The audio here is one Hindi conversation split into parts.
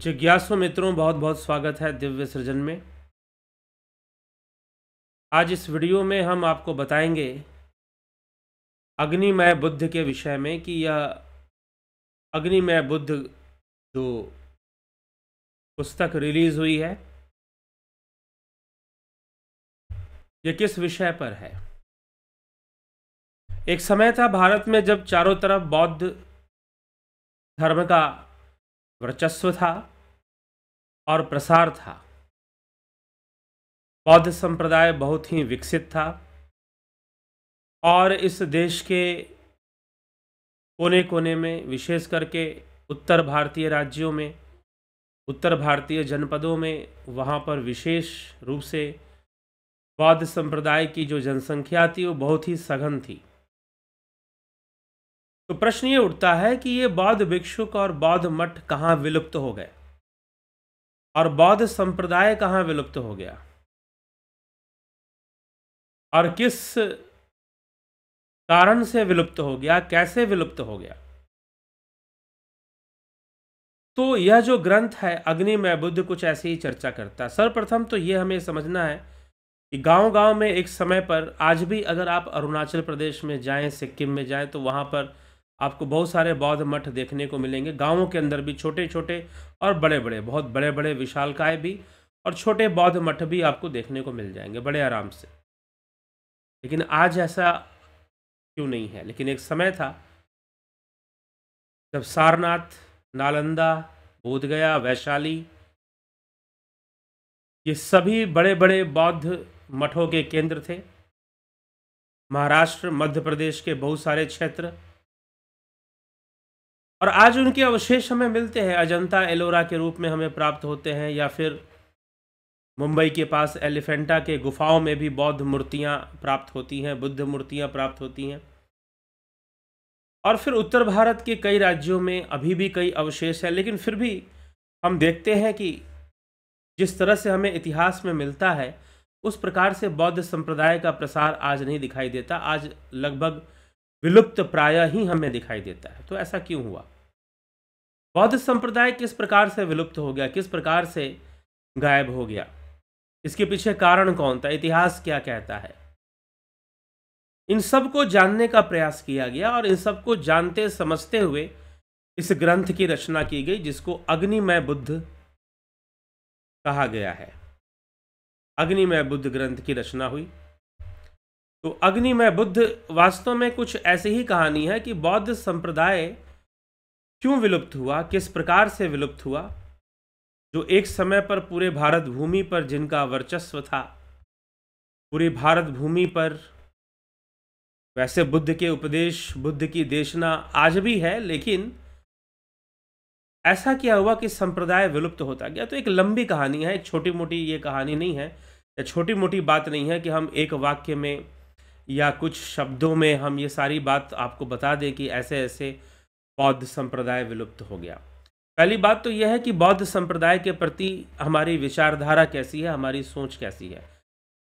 जिज्ञासु मित्रों बहुत बहुत स्वागत है दिव्य सृजन में आज इस वीडियो में हम आपको बताएंगे अग्निमय बुद्ध के विषय में कि यह अग्निमय बुद्ध जो पुस्तक रिलीज हुई है ये किस विषय पर है एक समय था भारत में जब चारों तरफ बौद्ध धर्म का वर्चस्व था और प्रसार था बौद्ध संप्रदाय बहुत ही विकसित था और इस देश के कोने कोने में विशेष करके उत्तर भारतीय राज्यों में उत्तर भारतीय जनपदों में वहाँ पर विशेष रूप से बौद्ध संप्रदाय की जो जनसंख्या थी वो बहुत ही सघन थी तो प्रश्न ये उठता है कि ये बौद्ध भिक्षुक और बौद्ध मठ कहाँ विलुप्त हो गए और बौद्ध संप्रदाय कहाँ विलुप्त हो गया और किस कारण से विलुप्त हो गया कैसे विलुप्त हो गया तो यह जो ग्रंथ है अग्नि में बुद्ध कुछ ऐसे ही चर्चा करता है सर्वप्रथम तो ये हमें समझना है कि गांव गांव में एक समय पर आज भी अगर आप अरुणाचल प्रदेश में जाएं सिक्किम में जाएं तो वहां पर आपको बहुत सारे बौद्ध मठ देखने को मिलेंगे गांवों के अंदर भी छोटे छोटे और बड़े बड़े बहुत बड़े बड़े विशालकाय भी और छोटे बौद्ध मठ भी आपको देखने को मिल जाएंगे बड़े आराम से लेकिन आज ऐसा क्यों नहीं है लेकिन एक समय था जब सारनाथ नालंदा बोधगया वैशाली ये सभी बड़े बड़े बौद्ध मठों के केंद्र थे महाराष्ट्र मध्य प्रदेश के बहुत सारे क्षेत्र और आज उनके अवशेष हमें मिलते हैं अजंता एलोरा के रूप में हमें प्राप्त होते हैं या फिर मुंबई के पास एलिफेंटा के गुफाओं में भी बौद्ध मूर्तियाँ प्राप्त होती हैं बुद्ध मूर्तियाँ प्राप्त होती हैं और फिर उत्तर भारत के कई राज्यों में अभी भी कई अवशेष हैं लेकिन फिर भी हम देखते हैं कि जिस तरह से हमें इतिहास में मिलता है उस प्रकार से बौद्ध संप्रदाय का प्रसार आज नहीं दिखाई देता आज लगभग विलुप्त प्राय ही हमें दिखाई देता है तो ऐसा क्यों हुआ बौद्ध संप्रदाय किस प्रकार से विलुप्त हो गया किस प्रकार से गायब हो गया इसके पीछे कारण कौन था इतिहास क्या कहता है इन सब को जानने का प्रयास किया गया और इन सब को जानते समझते हुए इस ग्रंथ की रचना की गई जिसको अग्निमय बुद्ध कहा गया है अग्निमय बुद्ध ग्रंथ की रचना हुई तो अग्निमय बुद्ध वास्तव में कुछ ऐसी ही कहानी है कि बौद्ध संप्रदाय क्यों विलुप्त हुआ किस प्रकार से विलुप्त हुआ जो एक समय पर पूरे भारत भूमि पर जिनका वर्चस्व था पूरे भारत भूमि पर वैसे बुद्ध के उपदेश बुद्ध की देशना आज भी है लेकिन ऐसा क्या हुआ कि संप्रदाय विलुप्त होता गया तो एक लंबी कहानी है एक छोटी मोटी ये कहानी नहीं है या छोटी मोटी बात नहीं है कि हम एक वाक्य में या कुछ शब्दों में हम ये सारी बात आपको बता दें कि ऐसे ऐसे बौद्ध संप्रदाय विलुप्त हो गया पहली बात तो यह है कि बौद्ध संप्रदाय के प्रति हमारी विचारधारा कैसी है हमारी सोच कैसी है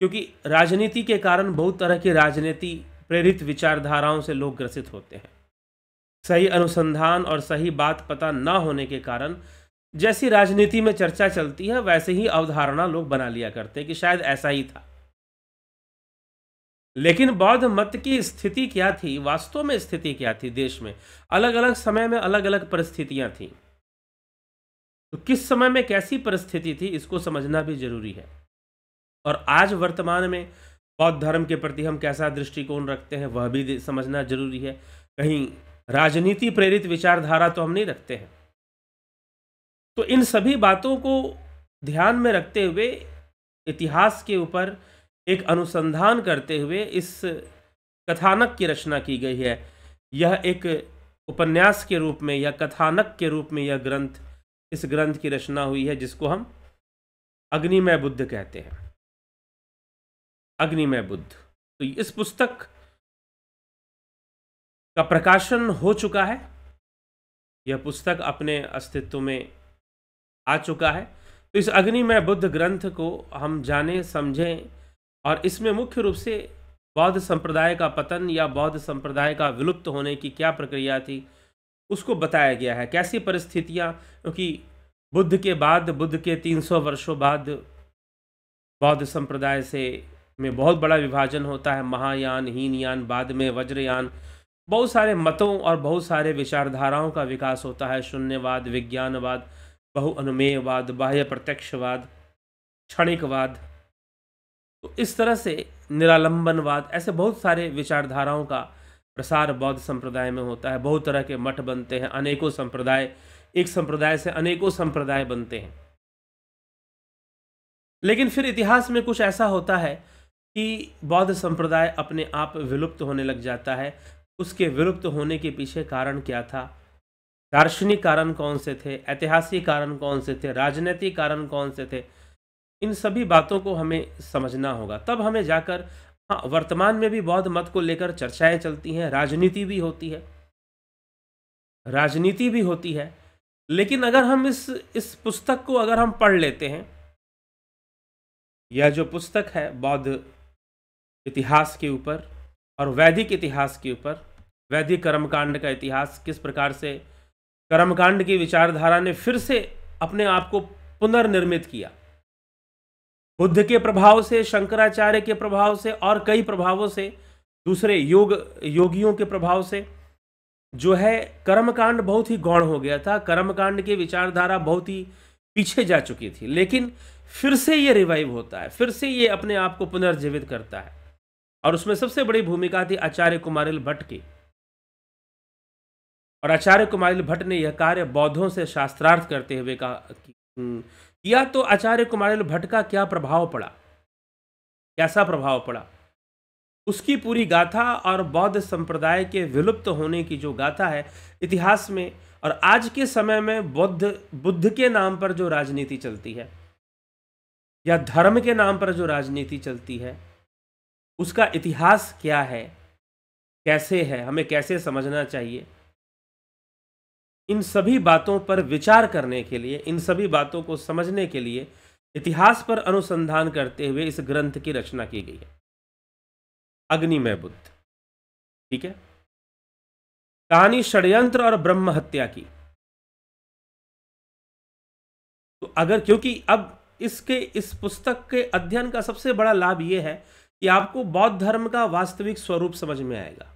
क्योंकि राजनीति के कारण बहुत तरह की राजनीति प्रेरित विचारधाराओं से लोग ग्रसित होते हैं सही अनुसंधान और सही बात पता ना होने के कारण जैसी राजनीति में चर्चा चलती है वैसे ही अवधारणा लोग बना लिया करते हैं कि शायद ऐसा ही था लेकिन बौद्ध मत की स्थिति क्या थी वास्तव में स्थिति क्या थी देश में अलग अलग समय में अलग अलग परिस्थितियां थी तो किस समय में कैसी परिस्थिति थी इसको समझना भी जरूरी है और आज वर्तमान में बौद्ध धर्म के प्रति हम कैसा दृष्टिकोण रखते हैं वह भी समझना जरूरी है कहीं राजनीति प्रेरित विचारधारा तो हम नहीं रखते हैं तो इन सभी बातों को ध्यान में रखते हुए इतिहास के ऊपर एक अनुसंधान करते हुए इस कथानक की रचना की गई है यह एक उपन्यास के रूप में या कथानक के रूप में यह ग्रंथ इस ग्रंथ की रचना हुई है जिसको हम अग्निमय बुद्ध कहते हैं अग्निमय बुद्ध तो इस पुस्तक का प्रकाशन हो चुका है यह पुस्तक अपने अस्तित्व में आ चुका है तो इस अग्निमय बुद्ध ग्रंथ को हम जाने समझें और इसमें मुख्य रूप से बौद्ध संप्रदाय का पतन या बौद्ध संप्रदाय का विलुप्त होने की क्या प्रक्रिया थी उसको बताया गया है कैसी परिस्थितियाँ क्योंकि बुद्ध के बाद बुद्ध के 300 वर्षों बाद बौद्ध संप्रदाय से में बहुत बड़ा विभाजन होता है महायान हीनयान बाद में वज्रयान बहुत सारे मतों और बहुत सारे विचारधाराओं का विकास होता है शून्यवाद विज्ञानवाद बहुअनुमेयवाद बाह्य प्रत्यक्षवाद क्षणिकवाद तो इस तरह से निरालंबनवाद ऐसे बहुत सारे विचारधाराओं का प्रसार बौद्ध संप्रदाय में होता है बहुत तरह के मठ बनते हैं अनेकों संप्रदाय एक संप्रदाय से अनेकों संप्रदाय बनते हैं लेकिन फिर इतिहास में कुछ ऐसा होता है कि बौद्ध संप्रदाय अपने आप विलुप्त होने लग जाता है उसके विलुप्त होने के पीछे कारण क्या था दार्शनिक कारण कौन से थे ऐतिहासिक कारण कौन से थे राजनीतिक कारण कौन से थे इन सभी बातों को हमें समझना होगा तब हमें जाकर हाँ वर्तमान में भी बौद्ध मत को लेकर चर्चाएं चलती हैं राजनीति भी होती है राजनीति भी होती है लेकिन अगर हम इस इस पुस्तक को अगर हम पढ़ लेते हैं यह जो पुस्तक है बौद्ध इतिहास के ऊपर और वैदिक इतिहास के ऊपर वैदिक कर्मकांड का इतिहास किस प्रकार से कर्मकांड की विचारधारा ने फिर से अपने आप को पुनर्निर्मित किया बुद्ध के प्रभाव से शंकराचार्य के प्रभाव से और कई प्रभावों से दूसरे योग योगियों के प्रभाव से जो है कर्मकांड बहुत ही गौण हो गया था कर्मकांड की विचारधारा बहुत ही पीछे जा चुकी थी लेकिन फिर से ये रिवाइव होता है फिर से ये अपने आप को पुनर्जीवित करता है और उसमें सबसे बड़ी भूमिका थी आचार्य कुमारिल भट्ट की और आचार्य कुमारिल भट्ट ने यह कार्य बौद्धों से शास्त्रार्थ करते हुए कहा या तो आचार्य कुमार भट्ट का क्या प्रभाव पड़ा कैसा प्रभाव पड़ा उसकी पूरी गाथा और बौद्ध संप्रदाय के विलुप्त होने की जो गाथा है इतिहास में और आज के समय में बौद्ध बुद्ध के नाम पर जो राजनीति चलती है या धर्म के नाम पर जो राजनीति चलती है उसका इतिहास क्या है कैसे है हमें कैसे समझना चाहिए इन सभी बातों पर विचार करने के लिए इन सभी बातों को समझने के लिए इतिहास पर अनुसंधान करते हुए इस ग्रंथ की रचना की गई है अग्निमय बुद्ध ठीक है कहानी षड्यंत्र और ब्रह्म हत्या की तो अगर क्योंकि अब इसके इस पुस्तक के अध्ययन का सबसे बड़ा लाभ यह है कि आपको बौद्ध धर्म का वास्तविक स्वरूप समझ में आएगा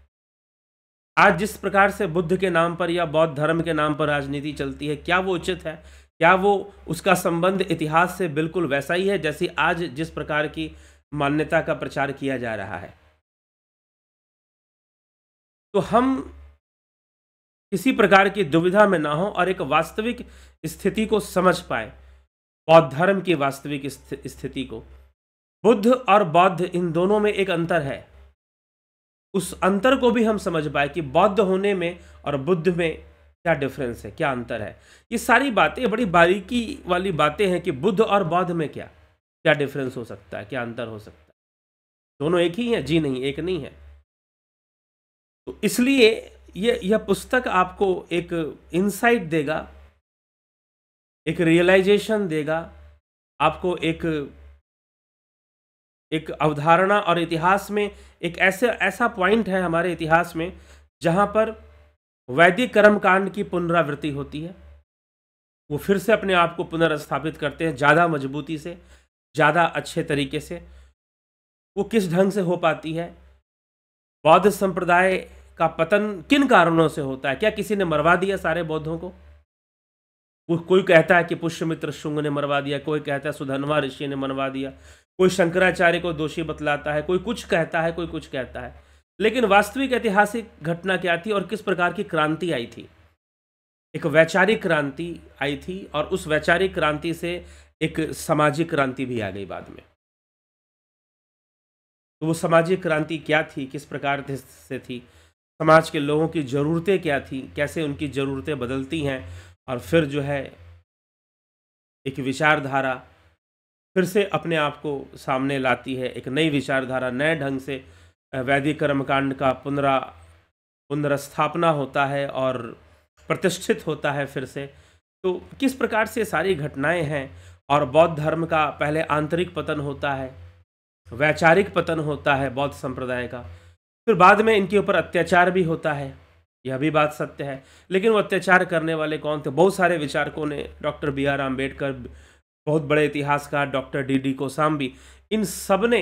आज जिस प्रकार से बुद्ध के नाम पर या बौद्ध धर्म के नाम पर राजनीति चलती है क्या वो उचित है क्या वो उसका संबंध इतिहास से बिल्कुल वैसा ही है जैसी आज जिस प्रकार की मान्यता का प्रचार किया जा रहा है तो हम किसी प्रकार की दुविधा में ना हो और एक वास्तविक स्थिति को समझ पाए बौद्ध धर्म की वास्तविक स्थिति को बुद्ध और बौद्ध इन दोनों में एक अंतर है उस अंतर को भी हम समझ पाए कि बौद्ध होने में और बुद्ध में क्या डिफरेंस है क्या अंतर है ये सारी बातें बड़ी बारीकी वाली बातें हैं कि बुद्ध और बौद्ध में क्या क्या डिफरेंस हो सकता है क्या अंतर हो सकता है दोनों एक ही हैं जी नहीं एक नहीं है तो इसलिए ये यह पुस्तक आपको एक इंसाइट देगा एक रियलाइजेशन देगा आपको एक एक अवधारणा और इतिहास में एक ऐसे ऐसा पॉइंट है हमारे इतिहास में जहाँ पर वैदिक कर्मकांड की पुनरावृत्ति होती है वो फिर से अपने आप को पुनर्स्थापित करते हैं ज़्यादा मजबूती से ज़्यादा अच्छे तरीके से वो किस ढंग से हो पाती है बौद्ध संप्रदाय का पतन किन कारणों से होता है क्या किसी ने मरवा दिया सारे बौद्धों को वो कोई कहता है कि पुष्यमित्र शुंग ने मरवा दिया कोई कहता है सुधनवा ऋषि ने मरवा दिया कोई शंकराचार्य को दोषी बतलाता है कोई कुछ कहता है कोई कुछ कहता है लेकिन वास्तविक ऐतिहासिक घटना क्या थी और किस प्रकार की क्रांति आई थी एक वैचारिक क्रांति आई थी और उस वैचारिक क्रांति से एक सामाजिक क्रांति भी आ गई बाद में तो वो सामाजिक क्रांति क्या थी किस प्रकार से थी समाज के लोगों की ज़रूरतें क्या थी कैसे उनकी ज़रूरतें बदलती हैं और फिर जो है एक विचारधारा फिर से अपने आप को सामने लाती है एक नई विचारधारा नए ढंग से वैदिक कर्मकांड का पुनरा पुनर्स्थापना होता है और प्रतिष्ठित होता है फिर से तो किस प्रकार से सारी घटनाएं हैं और बौद्ध धर्म का पहले आंतरिक पतन होता है वैचारिक पतन होता है बौद्ध संप्रदाय का फिर बाद में इनके ऊपर अत्याचार भी होता है यह भी बात सत्य है लेकिन वो अत्याचार करने वाले कौन थे बहुत सारे विचारकों ने डॉक्टर बी आर अम्बेडकर बहुत बड़े इतिहासकार डॉक्टर डी डी कोसाम्बी इन सब ने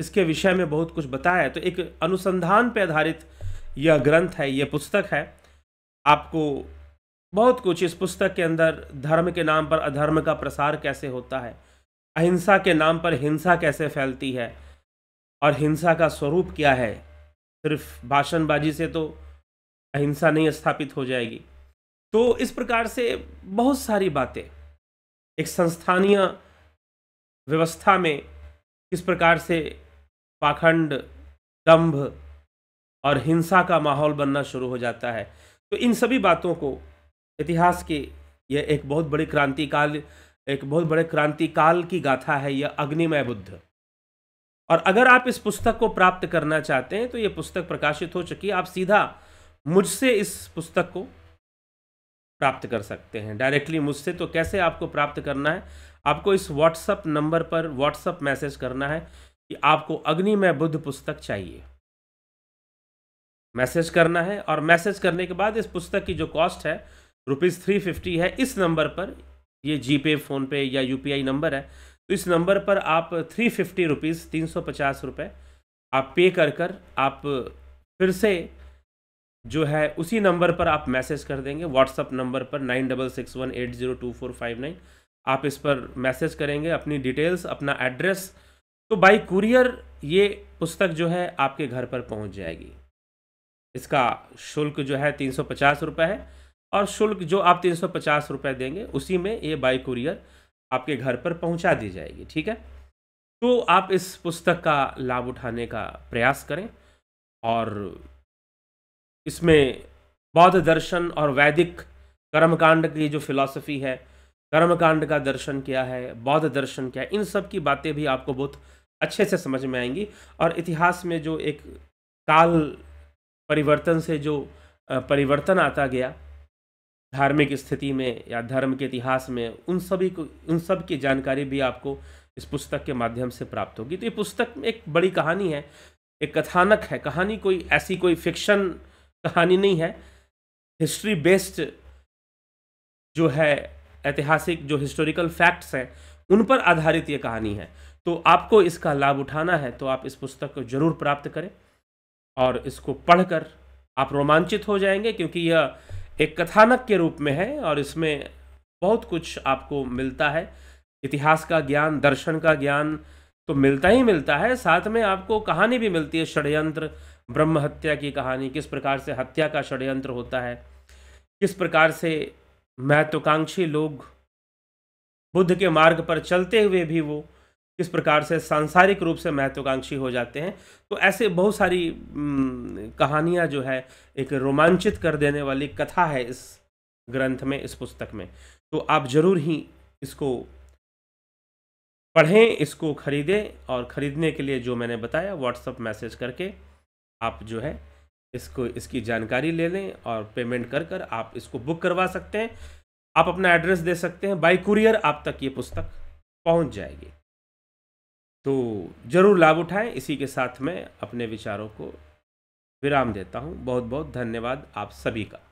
इसके विषय में बहुत कुछ बताया तो एक अनुसंधान पर आधारित यह ग्रंथ है यह पुस्तक है आपको बहुत कुछ इस पुस्तक के अंदर धर्म के नाम पर अधर्म का प्रसार कैसे होता है अहिंसा के नाम पर हिंसा कैसे फैलती है और हिंसा का स्वरूप क्या है सिर्फ भाषणबाजी से तो अहिंसा नहीं स्थापित हो जाएगी तो इस प्रकार से बहुत सारी बातें एक संस्थानीय व्यवस्था में किस प्रकार से पाखंड दंभ और हिंसा का माहौल बनना शुरू हो जाता है तो इन सभी बातों को इतिहास के यह एक बहुत बड़ी क्रांतिकाल एक बहुत बड़े क्रांतिकाल की गाथा है यह अग्निमय बुद्ध और अगर आप इस पुस्तक को प्राप्त करना चाहते हैं तो ये पुस्तक प्रकाशित हो चुकी है आप सीधा मुझसे इस पुस्तक को प्राप्त कर सकते हैं डायरेक्टली मुझसे तो कैसे आपको प्राप्त करना है आपको इस व्हाट्सअप नंबर पर व्हाट्सअप मैसेज करना है कि आपको अग्निमय बुद्ध पुस्तक चाहिए मैसेज करना है और मैसेज करने के बाद इस पुस्तक की जो कॉस्ट है रुपीज़ थ्री फिफ्टी है इस नंबर पर ये जी पे फ़ोनपे या यू नंबर है तो इस नंबर पर आप थ्री फिफ्टी रुपीज़ तीन सौ पचास रुपये आप पे कर कर आप फिर से जो है उसी नंबर पर आप मैसेज कर देंगे व्हाट्सअप नंबर पर nine double six one eight zero two four five nine आप इस पर मैसेज करेंगे अपनी डिटेल्स अपना एड्रेस तो बाई कुरियर ये पुस्तक जो है आपके घर पर पहुंच जाएगी इसका शुल्क जो है तीन सौ पचास रुपये है और शुल्क जो आप तीन सौ पचास रुपये देंगे उसी में ये बाई कुरियर आपके घर पर पहुँचा दी जाएगी ठीक है तो आप इस पुस्तक का लाभ उठाने का प्रयास करें और इसमें बौद्ध दर्शन और वैदिक कर्मकांड की जो फिलॉसफी है कर्मकांड का दर्शन क्या है बौद्ध दर्शन क्या है इन सब की बातें भी आपको बहुत अच्छे से समझ में आएंगी और इतिहास में जो एक काल परिवर्तन से जो परिवर्तन आता गया धार्मिक स्थिति में या धर्म के इतिहास में उन सभी को उन सब की जानकारी भी आपको इस पुस्तक के माध्यम से प्राप्त होगी तो ये पुस्तक में एक बड़ी कहानी है एक कथानक है कहानी कोई ऐसी कोई फिक्शन कहानी नहीं है हिस्ट्री बेस्ड जो है ऐतिहासिक जो हिस्टोरिकल फैक्ट्स हैं उन पर आधारित ये कहानी है तो आपको इसका लाभ उठाना है तो आप इस पुस्तक को जरूर प्राप्त करें और इसको पढ़कर आप रोमांचित हो जाएंगे क्योंकि यह एक कथानक के रूप में है और इसमें बहुत कुछ आपको मिलता है इतिहास का ज्ञान दर्शन का ज्ञान तो मिलता ही मिलता है साथ में आपको कहानी भी मिलती है षड्यंत्र ब्रह्म हत्या की कहानी किस प्रकार से हत्या का षड्यंत्र होता है किस प्रकार से महत्वाकांक्षी लोग बुद्ध के मार्ग पर चलते हुए भी वो किस प्रकार से सांसारिक रूप से महत्वाकांक्षी हो जाते हैं तो ऐसे बहुत सारी कहानियाँ जो है एक रोमांचित कर देने वाली कथा है इस ग्रंथ में इस पुस्तक में तो आप ज़रूर ही इसको पढ़ें इसको ख़रीदें और ख़रीदने के लिए जो मैंने बताया व्हाट्सअप मैसेज करके आप जो है इसको इसकी जानकारी ले लें और पेमेंट कर कर आप इसको बुक करवा सकते हैं आप अपना एड्रेस दे सकते हैं बाई कुरियर आप तक ये पुस्तक पहुंच जाएगी तो ज़रूर लाभ उठाएं इसी के साथ मैं अपने विचारों को विराम देता हूं बहुत बहुत धन्यवाद आप सभी का